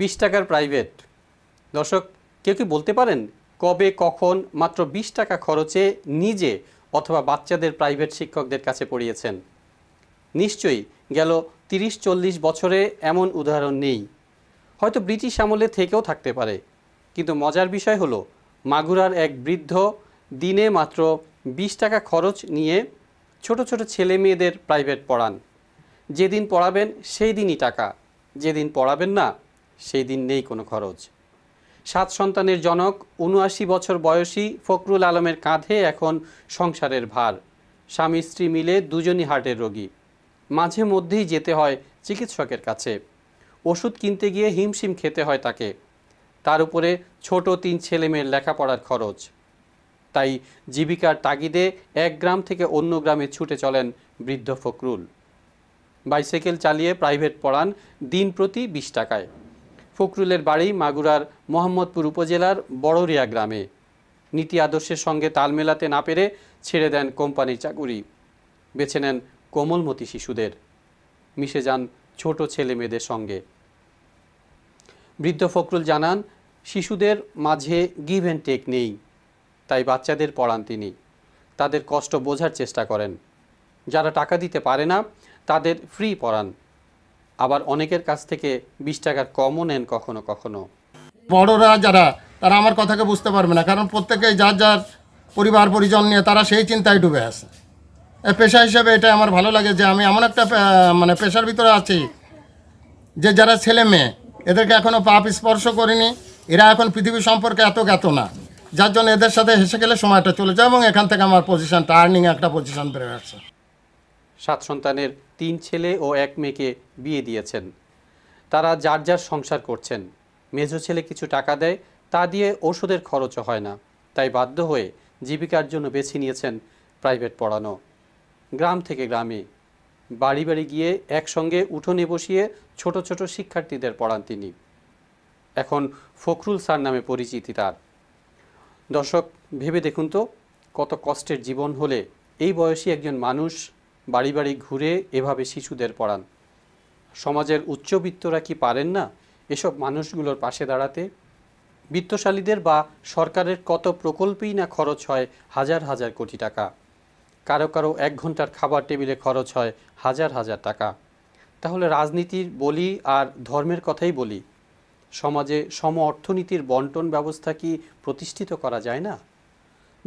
বিশ টাকার প্রাইভেট দর্শক কেউ কি বলতে পারেন কবে কখন মাত্র বিশ টাকা খরচে নিজে অথবা বাচ্চাদের প্রাইভেট শিক্ষকদের কাছে পড়িয়েছেন নিশ্চয়ই গেল তিরিশ চল্লিশ বছরে এমন উদাহরণ নেই হয়তো ব্রিটিশ আমলে থেকেও থাকতে পারে কিন্তু মজার বিষয় হলো মাগুরার এক বৃদ্ধ দিনে মাত্র বিশ টাকা খরচ নিয়ে ছোট ছোট ছেলে মেয়েদের প্রাইভেট পড়ান যেদিন পড়াবেন সেই দিনই টাকা যেদিন পড়াবেন না সেই দিন নেই কোনো খরচ সাত সন্তানের জনক উনআশি বছর বয়সী ফকরুল আলমের কাঁধে এখন সংসারের ভার স্বামী স্ত্রী মিলে দুজনই হার্টের রোগী মাঝে মধ্যেই যেতে হয় চিকিৎসকের কাছে ওষুধ কিনতে গিয়ে হিমশিম খেতে হয় তাকে তার উপরে ছোট তিন ছেলেমেয়ের লেখাপড়ার খরচ তাই জীবিকার তাগিদে এক গ্রাম থেকে অন্য গ্রামে ছুটে চলেন বৃদ্ধ ফকরুল বাইসাইকেল চালিয়ে প্রাইভেট পড়ান দিন প্রতি বিশ টাকায় ফকরুলের বাড়ি মাগুরার মোহাম্মদপুর উপজেলার বড়রিয়া গ্রামে নীতি আদর্শের সঙ্গে তাল মেলাতে না পেরে ছেড়ে দেন কোম্পানির চাকুরি বেছে নেন কোমলমতি শিশুদের মিশে যান ছোট ছেলে মেয়েদের সঙ্গে বৃদ্ধ ফকরুল জানান শিশুদের মাঝে গিভ অ্যান্ড টেক নেই তাই বাচ্চাদের পড়ান তিনি তাদের কষ্ট বোঝার চেষ্টা করেন যারা টাকা দিতে পারে না তাদের ফ্রি পড়ান আবার অনেকের কাছ থেকে বিশ টাকার কমও নেন কখনো কখনো বড়রা যারা তারা আমার কথাকে বুঝতে পারবে না কারণ প্রত্যেকেই যার যার পরিবার পরিজন নিয়ে তারা সেই চিন্তায় ডুবে আছে পেশা হিসাবে এটা আমার ভালো লাগে যে আমি এমন একটা মানে পেশার ভিতরে আছি যে যারা ছেলে মেয়ে এদেরকে এখনও পাপ স্পর্শ করিনি এরা এখন পৃথিবী সম্পর্কে এত জ্ঞাত না যার জন্য এদের সাথে হেসে গেলে সময়টা চলে যায় এবং এখান থেকে আমার পজিশন আর্নিং একটা পজিশন বেড়ে আসছে সাত সন্তানের তিন ছেলে ও এক মেয়েকে বিয়ে দিয়েছেন তারা যার যার সংসার করছেন মেজ ছেলে কিছু টাকা দেয় তা দিয়ে ওষুধের খরচও হয় না তাই বাধ্য হয়ে জীবিকার জন্য বেছে নিয়েছেন প্রাইভেট পড়ানো গ্রাম থেকে গ্রামে বাড়ি বাড়ি গিয়ে একসঙ্গে উঠোনে বসিয়ে ছোট ছোট শিক্ষার্থীদের পড়ান তিনি এখন ফখরুল স্যার নামে পরিচিতি তার দর্শক ভেবে দেখুন তো কত কষ্টের জীবন হলে এই বয়সী একজন মানুষ বাড়ি বাড়ি ঘুরে এভাবে শিশুদের পড়ান সমাজের উচ্চবিত্তরা কি পারেন না এসব মানুষগুলোর পাশে দাঁড়াতে বিত্তশালীদের বা সরকারের কত প্রকল্পেই না খরচ হয় হাজার হাজার কোটি টাকা কারো কারো এক ঘন্টার খাবার টেবিলে খরচ হয় হাজার হাজার টাকা তাহলে রাজনীতির বলি আর ধর্মের কথাই বলি সমাজে সম অর্থনীতির বন্টন ব্যবস্থা কি প্রতিষ্ঠিত করা যায় না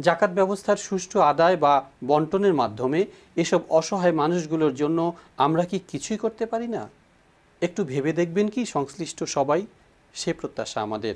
জাকাত ব্যবস্থার সুষ্ঠু আদায় বা বন্টনের মাধ্যমে এসব অসহায় মানুষগুলোর জন্য আমরা কি কিছুই করতে পারি না একটু ভেবে দেখবেন কি সংশ্লিষ্ট সবাই সে প্রত্যাশা আমাদের